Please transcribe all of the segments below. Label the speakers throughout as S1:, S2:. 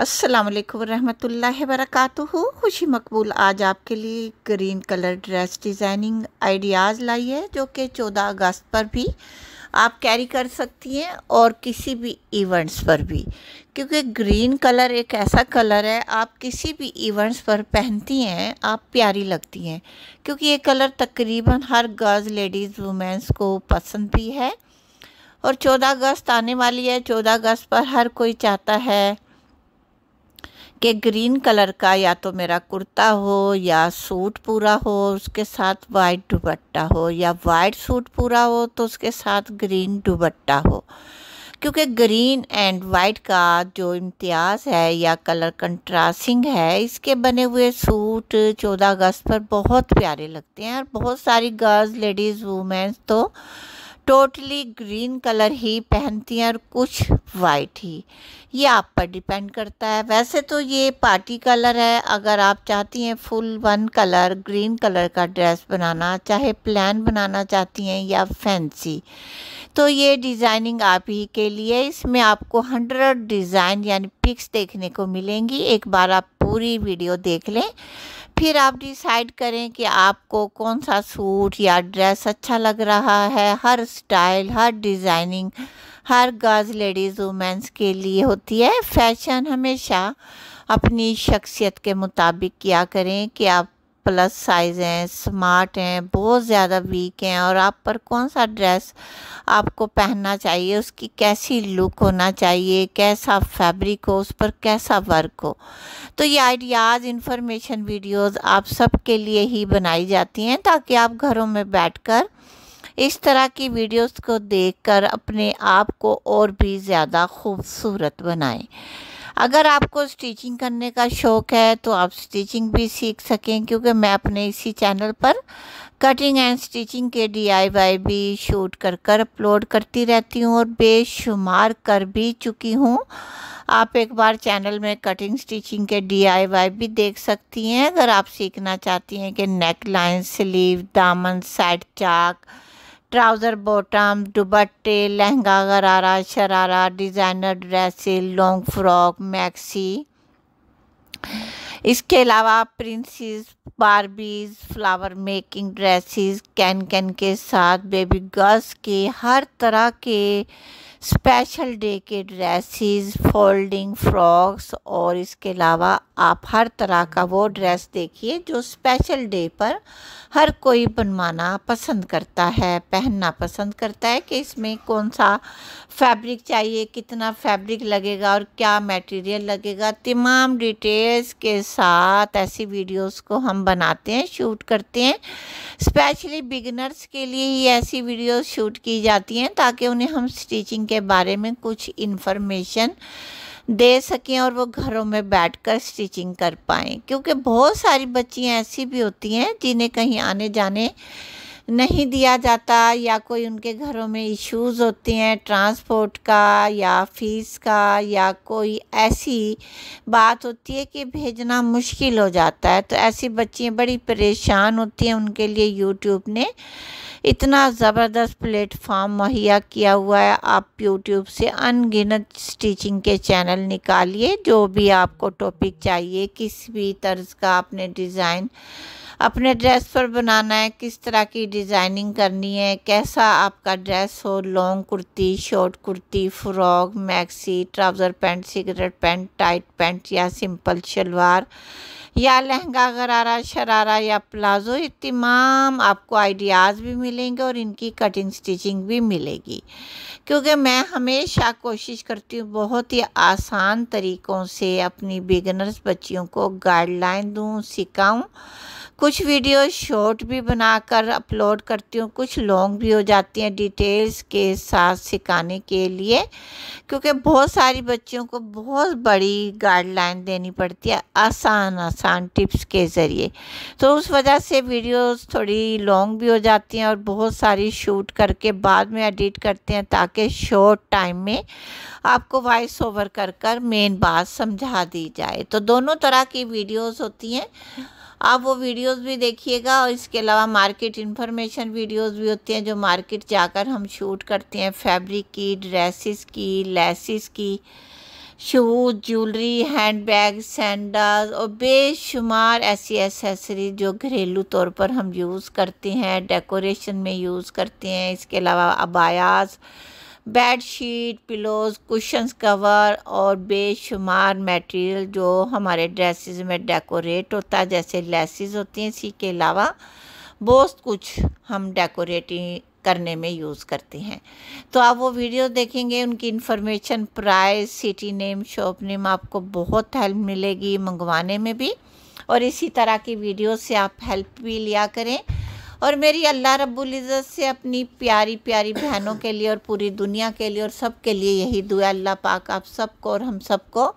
S1: असलकम वरहमल वरक खुशी मकबूल आज आपके लिए green colour dress designing ideas लाई है जो कि 14 अगस्त पर भी आप कैरी कर सकती हैं और किसी भी इवेंट्स पर भी क्योंकि ग्रीन कलर एक ऐसा कलर है आप किसी भी इवेंट्स पर पहनती हैं आप प्यारी लगती हैं क्योंकि ये कलर तकरीबन हर गर्ल्स लेडीज़ वुमेंस को पसंद भी है और 14 अगस्त आने वाली है 14 अगस्त पर हर कोई चाहता है कि ग्रीन कलर का या तो मेरा कुर्ता हो या सूट पूरा हो उसके साथ वाइट दुबट्टा हो या वाइट सूट पूरा हो तो उसके साथ ग्रीन दुबट्टा हो क्योंकि ग्रीन एंड वाइट का जो इम्तियाज़ है या कलर कंट्रास्टिंग है इसके बने हुए सूट चौदह अगस्त पर बहुत प्यारे लगते हैं और बहुत सारी गर्ल्स लेडीज़ वूमेंस तो टोटली ग्रीन कलर ही पहनती हैं और कुछ वाइट ही ये आप पर डिपेंड करता है वैसे तो ये पार्टी कलर है अगर आप चाहती हैं full one colour green colour का ड्रेस बनाना चाहे प्लान बनाना चाहती हैं या फैंसी तो ये डिज़ाइनिंग आप ही के लिए इसमें आपको हंड्रेड डिज़ाइन यानी पिक्स देखने को मिलेंगी एक बार आप पूरी वीडियो देख लें फिर आप डिसाइड करें कि आपको कौन सा सूट या ड्रेस अच्छा लग रहा है हर स्टाइल हर डिज़ाइनिंग हर गर्ल्स लेडीज़ वुमेंस के लिए होती है फैशन हमेशा अपनी शख्सियत के मुताबिक किया करें कि आप प्लस साइज़ हैं स्मार्ट हैं बहुत ज़्यादा वीक हैं और आप पर कौन सा ड्रेस आपको पहनना चाहिए उसकी कैसी लुक होना चाहिए कैसा फैब्रिक हो उस पर कैसा वर्क हो तो ये आइडियाज़ इंफॉर्मेशन वीडियोस आप सबके लिए ही बनाई जाती हैं ताकि आप घरों में कर इस तरह की वीडियोस को देखकर अपने आप को और भी ज़्यादा खूबसूरत बनाएं अगर आपको स्टिचिंग करने का शौक़ है तो आप स्टिचिंग भी सीख सकें क्योंकि मैं अपने इसी चैनल पर कटिंग एंड स्टिचिंग के डीआईवाई भी शूट कर कर अपलोड करती रहती हूँ और बेशुमार कर भी चुकी हूँ आप एक बार चैनल में कटिंग स्टिचिंग के डीआईवाई भी देख सकती हैं अगर आप सीखना चाहती हैं कि नेक लाइन स्लीव दामन साइड चाक ट्राउज़र बॉटम दुबट्टे lehenga gharara sharara designer dresses long frock maxi इसके अलावा princess barbies flower making dresses can can के साथ बेबी गर्ल्स के हर तरह के स्पेशल डे के ड्रेसेस फोल्डिंग फ्रॉक्स और इसके अलावा आप हर तरह का वो ड्रेस देखिए जो स्पेशल डे पर हर कोई बनवाना पसंद करता है पहनना पसंद करता है कि इसमें कौन सा फैब्रिक चाहिए कितना फैब्रिक लगेगा और क्या मटेरियल लगेगा तमाम डिटेल्स के साथ ऐसी वीडियोस को हम बनाते हैं शूट करते हैं स्पेशली बिगनर्स के लिए ही ऐसी वीडियोस शूट की जाती हैं ताकि उन्हें हम स्टिचिंग के बारे में कुछ इन्फॉर्मेशन दे सकें और वो घरों में बैठकर स्टिचिंग कर पाएँ क्योंकि बहुत सारी बच्चियाँ ऐसी भी होती हैं जिन्हें कहीं आने जाने नहीं दिया जाता या कोई उनके घरों में इश्यूज़ होते हैं ट्रांसपोर्ट का या फीस का या कोई ऐसी बात होती है कि भेजना मुश्किल हो जाता है तो ऐसी बच्चियाँ बड़ी परेशान होती हैं उनके लिए यूट्यूब ने इतना ज़बरदस्त प्लेटफॉर्म मुहैया किया हुआ है आप यूट्यूब से अनगिनत स्टिचिंग के चैनल निकालिए जो भी आपको टॉपिक चाहिए किस भी तर्ज का आपने डिज़ाइन अपने ड्रेस पर बनाना है किस तरह की डिज़ाइनिंग करनी है कैसा आपका ड्रेस हो long kurti short kurti frock maxi trouser pant cigarette pant tight pant या सिंपल शलवार या लहंगा गरारा शरारा या प्लाज़ो ये तमाम आपको आइडियाज़ भी मिले मिलेंगे और इनकी कटिंग स्टिचिंग भी मिलेगी क्योंकि मैं हमेशा कोशिश करती हूँ बहुत ही आसान तरीक़ों से अपनी बिगनर्स बच्चियों को गाइडलाइन दूँ सिखाऊँ कुछ वीडियो शॉर्ट भी बनाकर अपलोड करती हूँ कुछ लॉन्ग भी हो जाती हैं डिटेल्स के साथ सिखाने के लिए क्योंकि बहुत सारी बच्चियों को बहुत बड़ी गाइडलाइन देनी पड़ती है आसान आसान टिप्स के ज़रिए तो उस वजह से वीडियोस थोड़ी लॉन्ग भी हो जाती हैं और बहुत सारी शूट करके बाद में एडिट करते हैं ताकि शॉर्ट टाइम में आपको वॉइस ओवर कर कर मेन बात समझा दी जाए तो दोनों तरह की वीडियोस होती हैं आप वो वीडियोस भी देखिएगा और इसके अलावा मार्केट इन्फॉर्मेशन वीडियोस भी होती हैं जो मार्केट जाकर हम शूट करते हैं फैब्रिक की ड्रेसिस की लेसिस की shoes jewellery hand bag sandal और बेशुमार ऐसी एसेसरी जो घरेलू तौर पर हम यूज़ करते हैं डेकोरेशन में यूज़ करते हैं इसके अलावा अबायास bed sheet pillows cushions cover और बेशुमार मटेरियल जो हमारे ड्रेसेस में डेकोरेट होता है जैसे लेसिस होती हैं इसी के अलावा बहुत कुछ हम डेकोरेटिंग करने में यूज़ करते हैं तो आप वो वीडियो देखेंगे उनकी information price city name shop name आपको बहुत हेल्प मिलेगी मंगवाने में भी और इसी तरह की वीडियो से आप हेल्प भी लिया करें और मेरी अल्लाह रब्बुल इज़्ज़त से अपनी प्यारी प्यारी बहनों के लिए और पूरी दुनिया के लिए और सब के लिए यही दुआ अल्लाह पाक आप सबको और हम सबको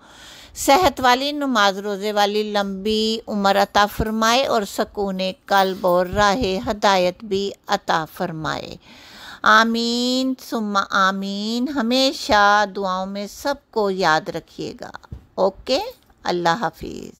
S1: सेहत वाली नमाज रोज़े वाली लंबी उम्र अता फ़रमाए और सकून कल्ब और राह हदायत भी अता फ़रमाए आमीन सुम्मा आमीन हमेशा दुआओं में सबको याद रखिएगा ओके अल्लाह हाफिज़